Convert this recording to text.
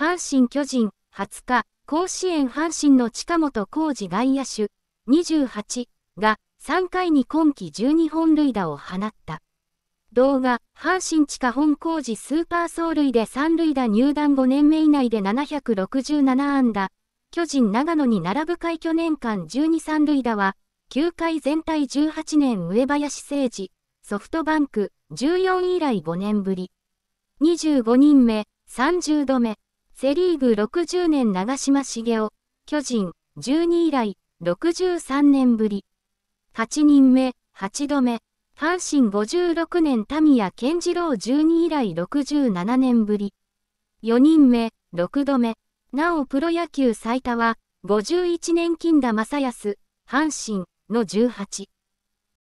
阪神巨人、20日、甲子園阪神の近本浩二外野手、28が3回に今季12本塁打を放った。動画、阪神地下本工事スーパー走塁で三塁打入団5年目以内で767安打、巨人長野に並ぶ快挙年間12三塁打は、球界全体18年上林誠司、ソフトバンク、14以来5年ぶり。25人目、30度目。セリーグ60年長嶋茂雄、巨人、12以来、63年ぶり。8人目、8度目。阪神56年田宮健次郎12以来67年ぶり。4人目、6度目。なおプロ野球最多は、51年金田正康、阪神の18。